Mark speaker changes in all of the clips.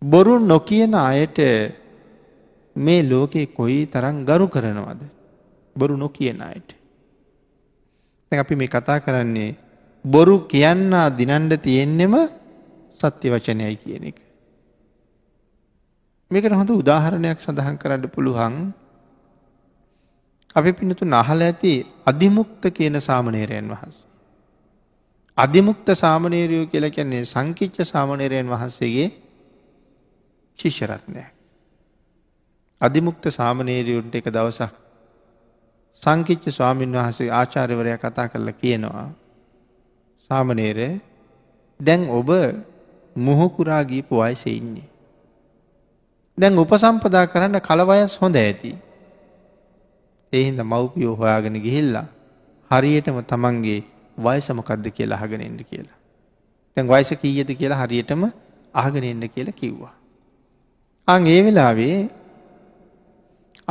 Speaker 1: බොරු නොකියන අයට මේ ලෝකයේ කොයි තරම් ගරු කරනවද. බොරු නොකියන අයට. අපි මේ කතා කරන්නේ බොරු කියන්නා දිනන්ඩ තියෙන්නෙම සත්‍ය වචනයයි කියන එක. මේකට හොඳ උදාහරණයක් සඳහන් කරන්න පුළුවන් අපි පිනතු නහල ඇති අධිමුක්ත කියන සාමනේරයන් වහන්ස. අධිමුක්ත සාමනේරයෝ කියල කියන්නේ සංකිච්ච සාමනේරයන් වහන්සේගේ ශිෂ්‍යරත් නෑ. අධිමුක්ත සාමනේරියුන්ට එක දවසක් සංකිච්ච ස්වාමීන් වහසේ ආචාර්යවරය කතා කරල කියනවා. සාමනේර දැන් ඔබ මුහොකුරා ගීපු වයස ඉන්නේ. දැන් උපසම්පදා කරන්න කලවයස් හොඳ ඇති. එහින්ද මව්පියෝ හොයාගෙන ගිහිල්ලා හරියටම තමන්ගේ වයසමකක්ද කියලා අහගෙන එන්න කියලා. තැන් වයිස කීයද කියලා හරියටම අහගෙන එන්න කියලා කිව්වා. අං ඒ වෙලාවේ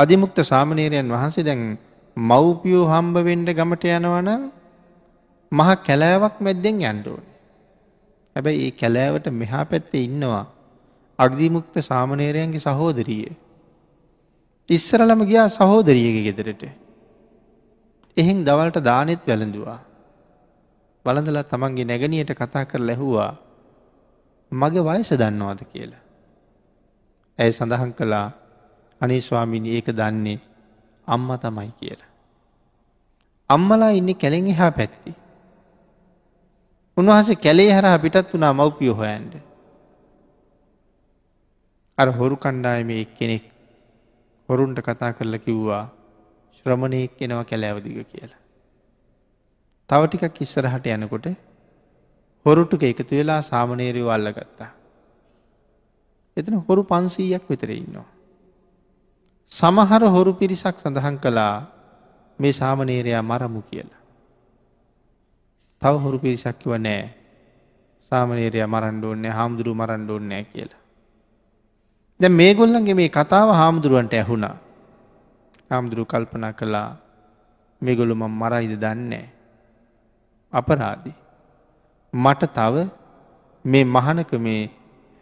Speaker 1: අධිමුක්ත සාමනේරයන් වහන්සේ දැන් මව්පියෝ හම්බවෙන්ඩ ගමට යනවනම් මහ කැලෑවක් මැද්දෙන් යන්ඩුවන්. හැබැයි ඒ කැලෑවට මෙහා පැත්තේ ඉන්නවා අගදිමුක්ත සාමනේරයන්ගේ සහෝදරිය. ඉස්සරලම ගියා සහෝදරියගේ ගෙදරට. එහෙන් දවල්ට දානෙත් වැළඳවා. බලඳලා තමන්ගේ නැගනියට කතා කර ලැහුවා මගේ වයස දන්නවාද කියලා. ඇය සඳහන් කළා අනේ ස්වාමිනි ඒක දන්නේ අම්ම තමයි කියලා. අම්මලා ඉන්න කැලෙන් එහා පැත්ති. උන්වහස කැලේ හර අපිටත් වනා මව්පිය හොයන්ට. අර හොරු කණ්ඩායම එක් කෙනෙක් හොරුන්ට කතා කරල කිව්වා ශ්‍රමණයෙක් එනවා කැලෑවදිග කියලා. තවටිකක් ඉස්සරහට යනකොට හොරුටුක එකතු වෙලා සාමනේරයෝ අල්ලගත්තා. එතන හොරු පන්සීයක් විතර ඉන්නවා. සමහර හොරු පිරිසක් සඳහන් කළා මේ සාමනේරයා මරමු කියලා. තව හොරු පිරිසක්කිව නෑ සාමනේරයා මරන්ඩෝන්න හාමුදුරු මරන්ඩෝන් නෑ කියලා. දැ මේ ගොල්ලන්ගේ මේ කතාව හාමුදුරුවන්ට ඇහුුණා. හාමුදුරු කල්පනා කළා මෙගොලුම මරයිද දන්නේ. අපරාදි. මට තව මේ මහනක මේ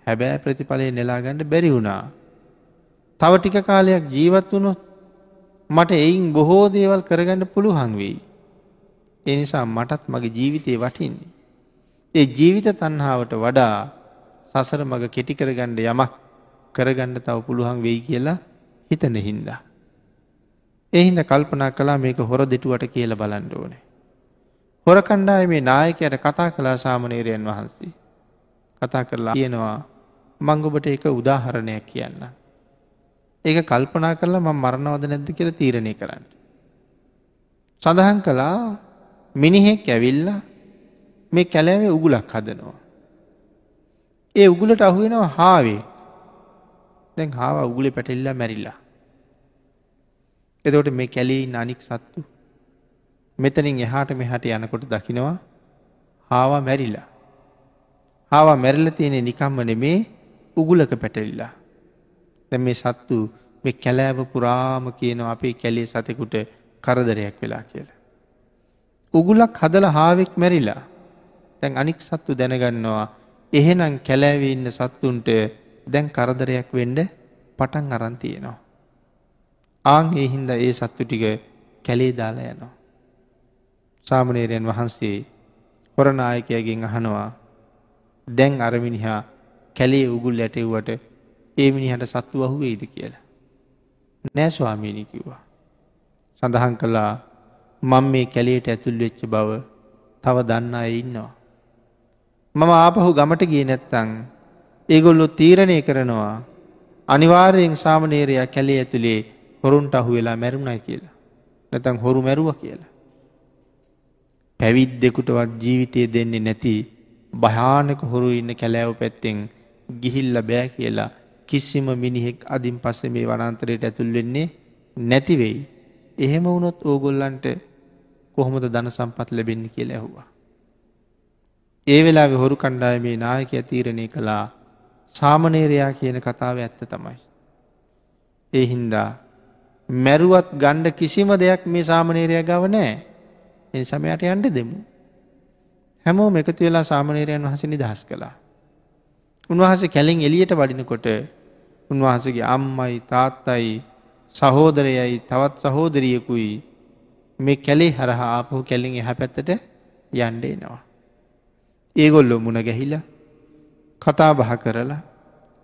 Speaker 1: හැබෑ ප්‍රතිඵලය නෙලාගන්න බැරි වුණා. තව ටික කාලයක් ජීවත් වුණොත් මට එයින් බොහෝ දේවල් කරගන්න පුළුහන් වෙයි. එනිසා මටත් මගේ ජීවිතය වටින්නේ. ඒ ජීවිත තන්හාාවට වඩා සසර මග කෙටිකරගණ්ඩ යමක් කරගණ්ඩ තව පුළුවන් වෙයි කියලා හිතන හින්දා. එහින්ද කල්පනා කලා මේක හොර දෙටුවට කියල බලන්ඩ ඕනේ. හොර කණ්ඩාය මේ නායකයට කතා කලා සාමනේරයන් වහන්සේ. කතා කරලා කියනවා මංගොබට එක උදාහරණයක් කියන්න. ඒක කල්පනා කරලා ම මරණවද නැද්ද කියල තීරණය කරන්න. සඳහන් කළා මිනිහෙක් ඇවිල්ල මේ කැලෑවේ උගුලක් හදනවා. ඒ උගුලට අහුවෙනවා හාවේ දැන් හාව උගුලි පැටෙල්ලා මැරිල්ලා. එදවට මේ කැලෙයින් අනික් සත්තු මෙතනින් එහාට මෙහට යනකොට දකිනවා හාවා මැරිලා. හාවා මැරල තියෙනෙ නිකම්මන මේ උගුලක පැටලිලා. දැ මේ සත්තු මෙ කැලෑව පුරාම කියනවා අපේ කැලේ සතෙකුට කරදරයක් වෙලා කියලා. උගුලක් හදල හාවෙක් මැරිලා තැන් අනික් සත්තු දැනගන්නවා එහෙනම් කැලෑව ඉන්න සත්තුන්ට දැන් කරදරයක් වෙන්ඩ පටන් අරන්තියනවා. ආං එහින්ද ඒ සත්තු ටික කැලේ දාලා යනවා. සාමනේරයන් වහන්සේ හොරනායකයගෙන් අහනවා දැන් අරමිනිහා කැලේ උගුල් ඇටෙව්වට ඒ මිනිහට සත්තු වහුවේද කියලා. නෑස්වාමීණි කිව්වා. සඳහන් කළා මං මේ කැලේට ඇතුල් වෙච්ච බව තව දන්න අය ඉන්නවා. මම ආපහු ගමට ගිය නැත්තං ඒගොල්ලො තීරණය කරනවා අනිවාර්යෙන් සාමනේරයා කැලේ ඇතුළේ හොරුන්ට අහු වෙලා මැරුණයි කියලා. නැතන් හොරු මැරුව කියලා. පැවිද් දෙකුටවත් ජීවිතය දෙන්නේ නැති භයානක හොරු ඉන්න කැලෑව පැත්තෙන් ගිහිල්ල බෑ කියලා කිසිම මිනිහෙක් අධින් පස්සේ මේ වනන්තරයට ඇතුල් වෙන්නේ නැතිවෙයි. එහෙම වුණොත් ඕගොල්ලන්ට කොහොමද දන සම්පත් ලැබෙන්න කිය ඇහුවා. ඒ වෙලා හොරු කණ්ඩාය මේ නායක ඇතීරණය කළා සාමනේරයා කියන කතාව ඇත්ත තමයි. ඒ හින්දා මැරුවත් ගණ්ඩ කිසිම දෙයක් මේ සාමනේරය ගව නෑ එ සමයට යන්ඩ දෙමු. හැමෝ එකතු වෙලා සාමනේරයන් වහසනි දහස් කලා උන්වහස කැලෙන් එලියට වඩිනකොට උන්වහසගේ අම්මයි තාත්තයි සහෝදරයයි තවත් සහෝදරියකුයි මේ කැලේ හරහා ආපහු කැලින් එහ පැත්තට යන්ඩ එනවා. ඒගොල්ලො මුණ ගැහිලා කතා බහ කරලා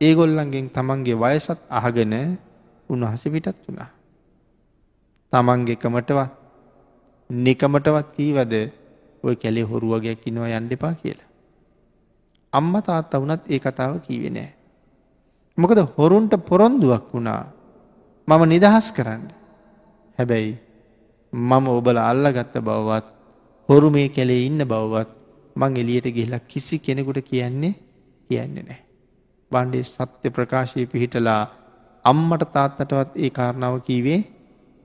Speaker 1: ඒගොල්ලන්ගෙන් තමන්ගේ වයසත් අහගෙන උන්වහස පිටත් වුණා. තමන්ගෙකමටවත් නිකමටවත් කීවද ඔය කැලේ හොරුවගයක් කිනවා යන්ඩපා කියලා. අම්ම තාත්ත වුනත් ඒ කතාව කීවේ නෑ. මොකද හොරුන්ට පොරොන්දුවක් වුණා මම නිදහස් කරන්න. හැබැයි මම ඔබල අල්ලගත්ත බවවත් හොරු මේ කැලේ ඉන්න බවවත් මං එලියට ගිහිලා කිසි කෙනෙකුට කියන්නේ කියන්නේ නෑ. බණ්ඩේ සත්‍ය ප්‍රකාශය පිහිටලා අම්මට තාත්තටවත් ඒ කාරණාව කීවේ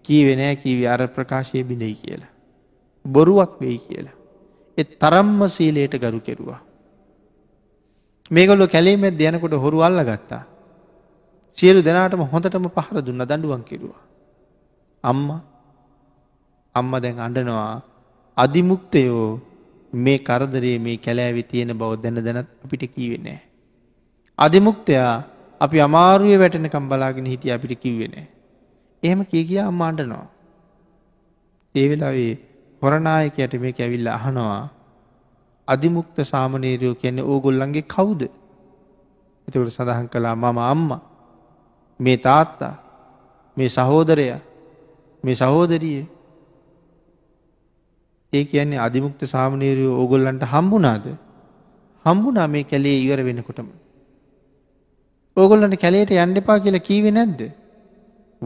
Speaker 1: කීවෙනෑ කීවේ අර ප්‍රකාශය බිඳයි කියලා. බොරුවක් වෙයි කියලා. එත් තරම්ම සීලයට ගරු කෙරුවා. මේගොල්ලො කැලීමෙත් දෙයනකොට හොරු අල්ලගත්තා. සියලු දෙනාටම හොඳටම පහර දුන්න දඩුවන් කිරවා. අම්ම අම්ම දැන් අඩනවා අධිමුක්තයෝ මේ කරදරේ මේ කැලෑවි තියෙන බව දැන දැනත් අපිට කීවෙනෑ. අධිමුක්තයා අපි අමාරුවය වැටනකම් බලාගෙන හිටිය අපිට කිව්වෙනෑ. එහෙම කිය කිය අම්මාන්ටනවා. ඒ වෙලාවේ හොරනායකයට මේ කැවිල්ල අහනවා අධිමුක්ත සාමනේරයෝ කියන්නේ ඕගොල්ලන්ගේ කවුද. එතකට සඳහන් කළා මම අම්ම මේ තාත්තා මේ සහෝදරය මේ සහෝදරිය ඒ කියන්නේ අධිමුක්ත සාමනේරයෝ ඕගොල්ලන්ට හම්බුනාද හම්බුනා මේ කැලේ ඉවර වෙනකොටම. ඕගොල්ලන්ට කැලේට යන්න එපා කියලා කීවේ නැද්ද.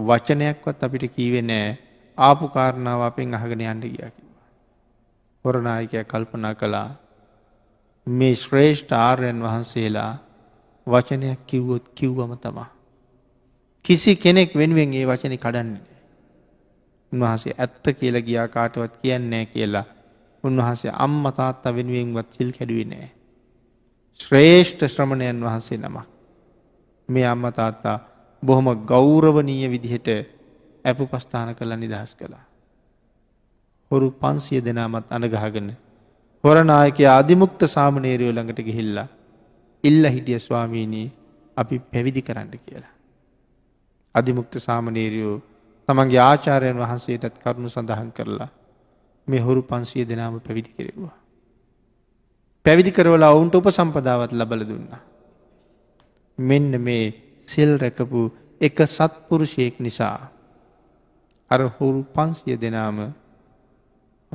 Speaker 1: වචනයක්වත් අපිට කීවේ නෑ ආපු කාරණාව අපෙන් අහගෙන යන්න ගියා කිව්වා. හොරනායකයා කල්පනා කළා මේ ශ්‍රේෂ්ඨ ආර්යන් වහන්සේලා වචනයක් කිව්වොත් කිව්වම තමා. කිසි කෙනෙක් වෙනුවෙන් ඒ වචන කඩන්නේ. උන්වහසේ ඇත්ත කියලා ගියා කාටවත් කියන්නේ කියලා උන්වහසේ අම්ම තාත්තා වෙනුවෙන්වත් සිල් කැඩුවේ නෑ. ශ්‍රේෂ්ඨ ශ්‍රමණයන් වහන්සේ නම. මේ අම්ම තාත්තා බොහොම ගෞරවනීය විදිහට ඇපු පස්ථාන කළ නිදහස් කළා. හොරු පන්සිය දෙනාමත් අනගහගෙන හොරනායක අධිමුක්ත සාමනේරයෝ ළඟට ගිහිල්ලා. ඉල්ල හිටිය ස්වාමීනී අපි පැවිදි කරන්න කියලා. අධිමුක්ත සාමනේරයෝ තමන්ගේ ආචාරයන් වහන්සේටත් කරුණු සඳහන් කරලා මේ හොරු පන්සිය දෙනාම පැවිදි කෙරෙවා. පැවිදි කරවලා ඔවුන්ට උප සම්පදාවත් ලබල දුන්න. මෙන්න මේ සෙල් රැකපු එක සත්පුරුෂයෙක් නිසා අර හුරු පන්සිය දෙනාම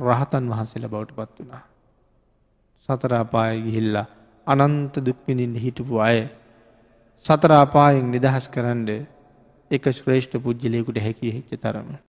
Speaker 1: රහතන් වහන්සේල බවට පත් වනා. සතරාපාය ගිහිල්ලා අනන්ත දුක්මිඳින්ට හිටපු අය සතරාපායෙන් නිදහස් කරන්ඩ එක ශ්‍රේෂ්ඨ පුද්ජලයකුට හැකිය හිච්ච තරම.